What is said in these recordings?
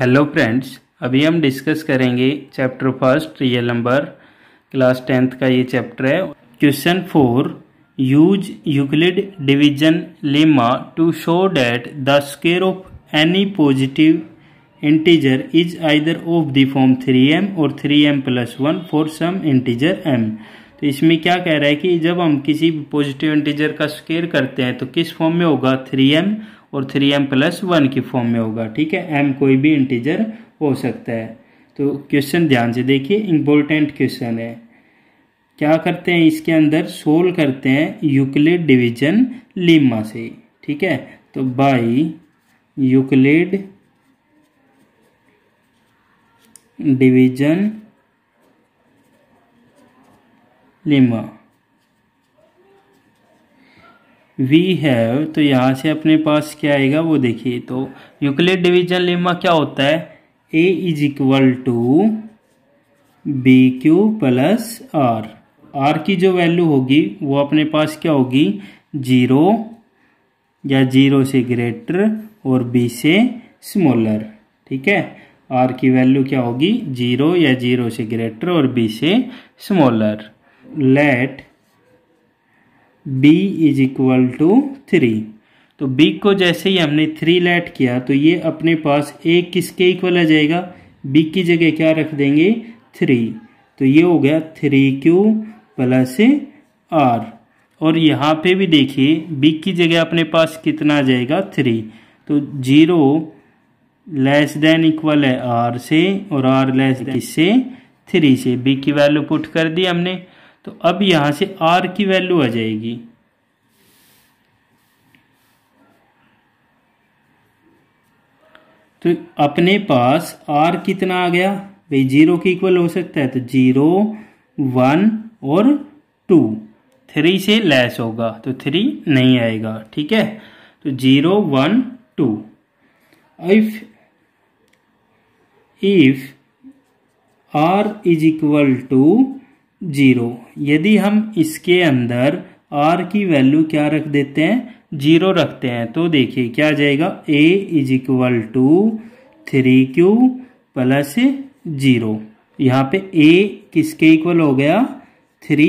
hello friends अभी हम discuss करेंगे chapter first real number class tenth का ये चैप्टर है question four use Euclid division lemma to show that the square of any positive integer is either of the form three m और three M plus one for some integer m तो इसमें क्या कह रहा है कि जब हम किसी पॉजिटिव इंटीजर का स्केयर करते हैं तो किस फॉर्म में होगा थ्री एम और थ्री एम प्लस वन की फॉर्म में होगा ठीक है एम कोई भी इंटीजर हो सकता है तो क्वेश्चन ध्यान से देखिए इम्पोर्टेंट क्वेश्चन है क्या करते हैं इसके अंदर सोल्व करते हैं यूक्लिड डिवीजन लीमा से ठीक है तो by Euclid division lemma we have तो यहाँ से अपने पास क्या आएगा वो देखिए तो यूक्लिड डिवीजन लेमा क्या होता है a is equal to b q plus r r की जो वैल्यू होगी वो अपने पास क्या होगी जीरो या जीरो से ग्रेटर और बी से स्मॉलर ठीक है आर की वैल्यू क्या होगी जीरो या जीरो से ग्रेटर और बी से smaller let b is equal to three तो b को जैसे ही हमने थ्री लेट किया तो ये अपने पास a किसके इक्वल आ जाएगा b की जगह क्या रख देंगे थ्री तो ये हो गया थ्री क्यू प्लस आर और यहाँ पे भी देखिए b की जगह अपने पास कितना आ जाएगा थ्री तो जीरो लेस देन इक्वल है आर से और आर लेस देन इससे थ्री से b की वैल्यू पुट कर दी हमने तो अब यहां से आर की वैल्यू आ जाएगी तो अपने पास आर कितना आ गया भाई जीरो के इक्वल हो सकता है तो जीरो वन और टू थ्री से लेस होगा तो थ्री नहीं आएगा ठीक है तो zero one two if if are is equal to zero यदि हम इसके अंदर आर की वैल्यू क्या रख देते हैं जीरो रखते हैं तो देखिए क्या आ जाएगा a is equal to three q plus zero यहाँ पे ए किसके इक्वल हो गया थ्री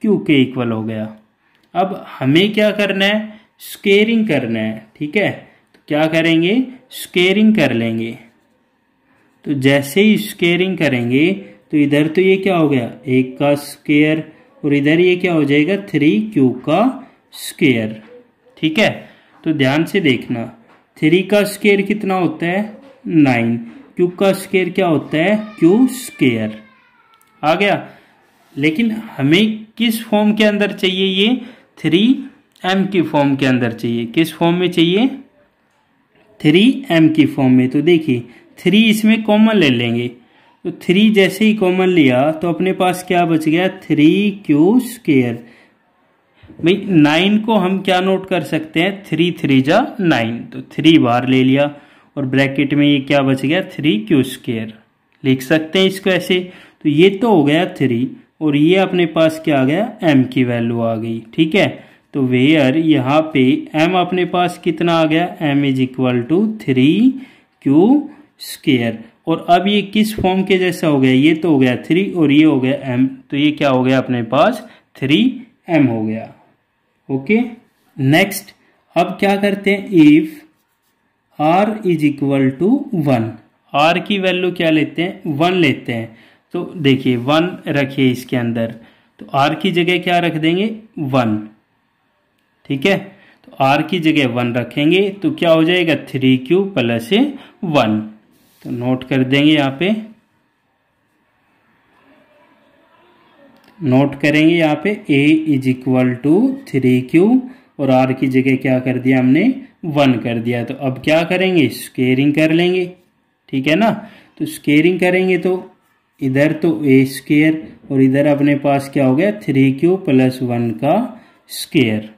क्यू के इक्वल हो गया अब हमें क्या करना है स्केयरिंग करना है ठीक है तो क्या करेंगे स्केयरिंग कर लेंगे तो जैसे ही स्केयरिंग करेंगे तो इधर तो ये क्या हो गया एक का स्क्वेयर और इधर ये क्या हो जाएगा थ्री क्यू का स्क्वेयर ठीक है तो ध्यान से देखना थ्री का स्क्वेयर कितना होता है नाइन क्यू का स्क्वेयर क्या होता है क्यू स्क्वेयर आ गया लेकिन हमें किस फॉर्म के अंदर चाहिए ये थ्री एम की फॉर्म के अंदर चाहिए किस फॉर्म में चाहिए थ्री एम की फॉर्म में तो देखिए थ्री इसमें कॉमन ले लेंगे तो थ्री जैसे ही कॉमन लिया तो अपने पास क्या बच गया थ्री क्यू स्केयर भाई नाइन को हम क्या नोट कर सकते हैं थ्री थ्री जा नाइन तो थ्री बार ले लिया और ब्रैकेट में ये क्या बच गया थ्री क्यू स्केयर लिख सकते हैं इसको ऐसे तो ये तो हो गया थ्री और ये अपने पास क्या आ गया एम की वैल्यू आ गई ठीक है तो वेयर यहाँ पे एम अपने पास कितना आ गया m is equal to three q square और अब ये किस फॉर्म के जैसा हो गया ये तो हो गया थ्री और ये हो गया एम तो ये क्या हो गया अपने पास थ्री एम हो गया ओके नेक्स्ट अब क्या करते हैं if are is equal to one r की वैल्यू क्या लेते हैं वन लेते हैं तो देखिए वन रखिए इसके अंदर तो आर की जगह क्या रख देंगे वन ठीक है तो आर की जगह वन रखेंगे तो क्या हो जाएगा थ्री क्यू प्लस वन तो नोट कर देंगे यहाँ पे नोट करेंगे यहाँ पे a is equal to three q और r की जगह क्या कर दिया हमने वन कर दिया तो अब क्या करेंगे स्केयरिंग कर लेंगे ठीक है ना तो स्केयरिंग करेंगे तो इधर तो ए स्केयर और इधर अपने पास क्या हो गया थ्री क्यू प्लस वन का स्केयर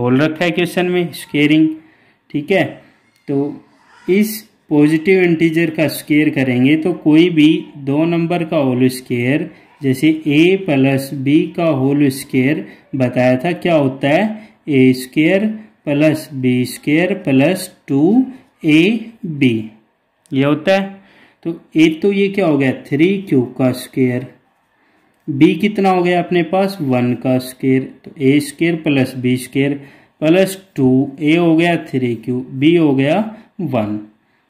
बोल रखा है क्वेश्चन में स्केयरिंग ठीक है तो इस पॉजिटिव इंटीजर का स्केयर करेंगे तो कोई भी दो नंबर का होल स्केयर जैसे ए प्लस बी का होल स्केयर बताया था क्या होता है a square plus b square plus two a b यह होता है तो ए तो ये क्या हो गया थ्री क्यूब का स्केयर बी कितना हो गया अपने पास वन का स्केयर तो a square plus b square plus two a हो गया थ्री क्यू बी हो गया वन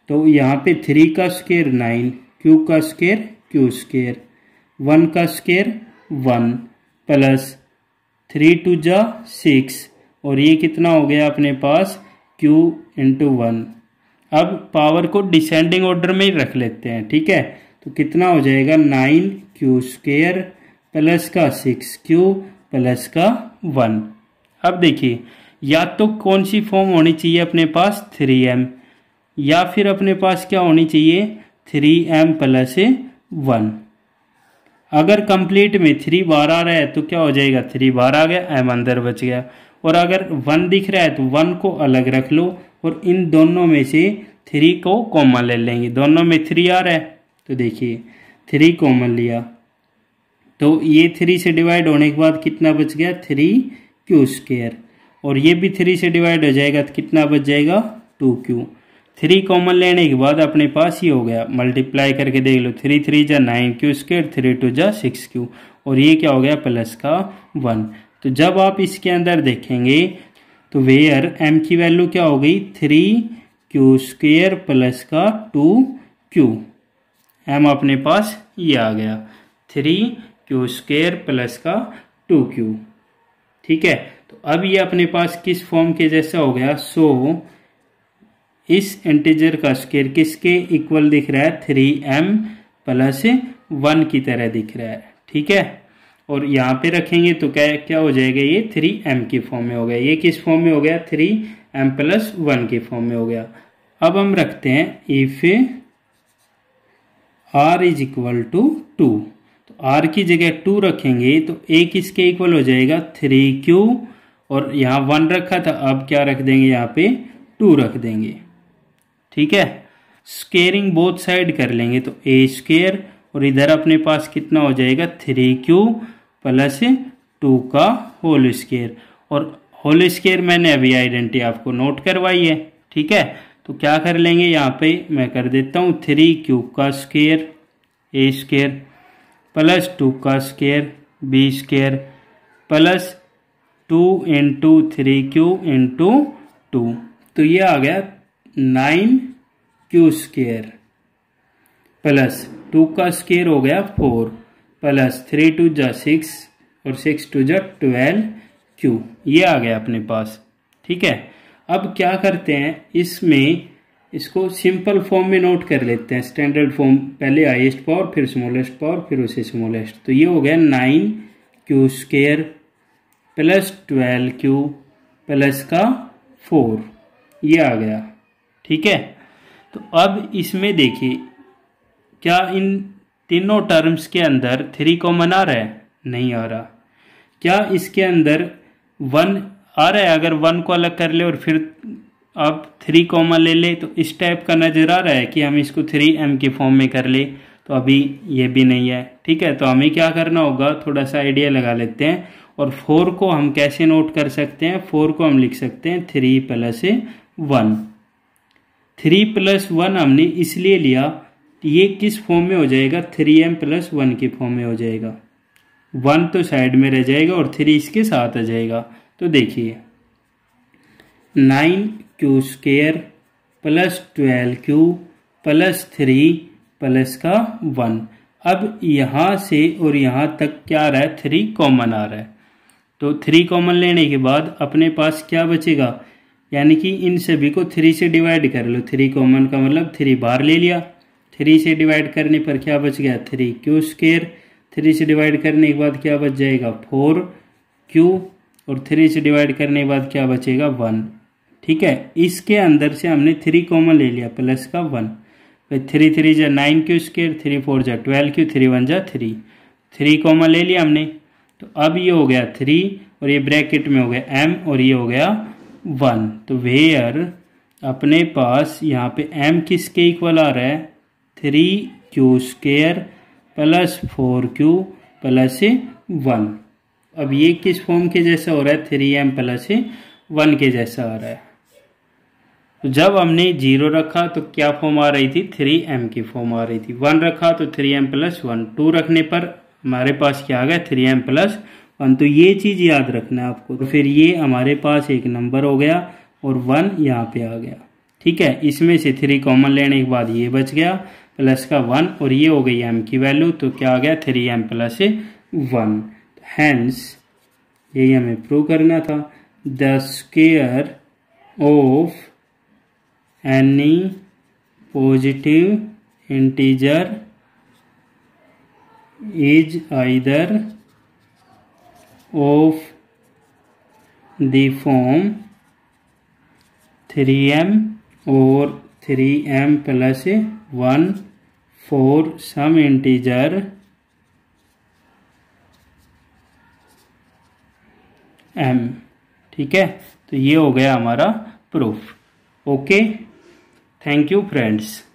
तो यहाँ पे थ्री का स्केयर नाइन क्यू का स्केयर क्यू स्केयर वन का square one plus three two जा सिक्स और ये कितना हो गया अपने पास क्यू इंटू वन अब पावर को डिसेंडिंग ऑर्डर में ही रख लेते हैं ठीक है तो कितना हो जाएगा नाइन क्यू स्केयर प्लस का सिक्स क्यू प्लस का वन अब देखिए या तो कौन सी फॉर्म होनी चाहिए अपने पास थ्री एम या फिर अपने पास क्या होनी चाहिए थ्री एम प्लस वन अगर कंप्लीट में थ्री बार आ रहा है तो क्या हो जाएगा थ्री बार आ गया एम अंदर बच गया और अगर वन दिख रहा है तो वन को अलग रख लो और इन दोनों में से थ्री को कॉमन ले लेंगे दोनों में थ्री आ रहा है तो देखिए थ्री कॉमन लिया तो ये थ्री से डिवाइड होने के बाद कितना बच गया थ्री क्यू स्केयर और ये भी थ्री से डिवाइड हो जाएगा तो कितना बच जाएगा टू क्यू थ्री कॉमन लेने के बाद अपने पास ये हो गया मल्टीप्लाई करके देख लो थ्री थ्री जा nine q square three two जा सिक्स क्यू और ये क्या हो गया प्लस का वन तो जब आप इसके अंदर देखेंगे तो वेयर एम की वैल्यू क्या हो गई थ्री क्यू स्क्र प्लस का टू क्यू एम अपने पास ये आ गया थ्री क्यू स्केयर प्लस का टू क्यू ठीक है तो अब ये अपने पास किस फॉर्म के जैसा हो गया सो so, इस इंटीजर का स्केयर किसके इक्वल दिख रहा है थ्री एम प्लस वन की तरह दिख रहा है ठीक है और यहाँ पे रखेंगे तो क्या क्या हो जाएगा ये थ्री एम के फॉर्म में हो गया ये किस फॉर्म में हो गया थ्री एम प्लस वन के फॉर्म में हो गया अब हम रखते हैं if are is equal to two तो आर की जगह टू रखेंगे तो ए किसके इक्वल हो जाएगा थ्री क्यू और यहाँ वन रखा था अब क्या रख देंगे यहाँ पे टू रख देंगे ठीक है स्केयरिंग बोथ साइड कर लेंगे तो ए स्केयर और इधर अपने पास कितना हो जाएगा थ्री क्यू प्लस टू का होल स्केयर और होल स्केयर मैंने अभी आइडेंटिटी आपको नोट करवाई है ठीक है तो क्या कर लेंगे यहाँ पे मैं कर देता हूँ थ्री क्यू का square A square plus two का square B square plus two into three q into two तो ये आ गया nine q square plus two का स्केयर हो गया फोर प्लस थ्री टू जा सिक्स और सिक्स टू जा ट्वेल्व क्यू ये आ गया अपने पास ठीक है अब क्या करते हैं इसमें इसको सिंपल फॉर्म में नोट कर लेते हैं स्टैंडर्ड फॉर्म पहले हाइएस्ट पावर फिर स्मॉलेस्ट पावर फिर उसे स्मॉलेस्ट तो ये हो गया nine q square plus twelve q plus का फोर ये आ गया ठीक है तो अब इसमें देखिए क्या इन तीनों टर्म्स के अंदर थ्री कॉमन आ रहा है नहीं आ रहा क्या इसके अंदर वन आ रहा है अगर वन को अलग कर ले और फिर अब थ्री कॉमन ले ले तो इस टाइप का नज़र आ रहा है कि हम इसको थ्री एम के फॉर्म में कर ले तो अभी ये भी नहीं है ठीक है तो हमें क्या करना होगा थोड़ा सा आइडिया लगा लेते हैं और फोर को हम कैसे नोट कर सकते हैं फोर को हम लिख सकते हैं three plus one three plus one हमने इसलिए लिया ये किस फॉर्म में हो जाएगा थ्री एम प्लस वन के फॉर्म में हो जाएगा वन तो साइड में रह जाएगा और थ्री इसके साथ आ जाएगा तो देखिए nine q square plus twelve q plus three plus का वन अब यहाँ से और यहाँ तक क्या आ रहा है थ्री कॉमन आ रहा है तो थ्री कॉमन लेने के बाद अपने पास क्या बचेगा यानी कि इन सभी को थ्री से डिवाइड कर लो थ्री कॉमन का मतलब थ्री बार ले लिया थ्री से डिवाइड करने पर क्या बच गया थ्री क्यू स्केयर थ्री से डिवाइड करने के बाद क्या बच जाएगा फोर क्यू और थ्री से डिवाइड करने के बाद क्या बचेगा वन ठीक है इसके अंदर से हमने थ्री कॉमन ले लिया प्लस का वन थ्री थ्री जा nine q square three four जा ट्वेल्व क्यू थ्री वन जा थ्री थ्री कॉमन ले लिया हमने तो अब ये हो गया थ्री और ये ब्रैकेट में हो गया एम और ये हो गया वन तो वेयर अपने पास यहाँ पे m किसके इक्वल आ रहा है three q square plus four q plus one अब ये किस फॉर्म के जैसा हो रहा है थ्री एम प्लस वन के जैसा आ रहा है तो जब हमने जीरो रखा तो क्या फॉर्म आ रही थी थ्री एम की फॉर्म आ रही थी वन रखा तो three M plus one two रखने पर हमारे पास क्या आ गया थ्री एम प्लस परंतु ये चीज़ याद रखना है आपको तो फिर ये हमारे पास एक नंबर हो गया और वन यहाँ पे आ गया ठीक है इसमें से थ्री कॉमन लेने के बाद ये बच गया प्लस का वन और ये हो गई एम की वैल्यू तो क्या आ गया three M plus one hence यही हमें प्रूव करना था the square of any positive integer is either of the form 3m or 3m plus 1 for some integer m ठीक है तो ये हो गया हमारा proof okay thank you friends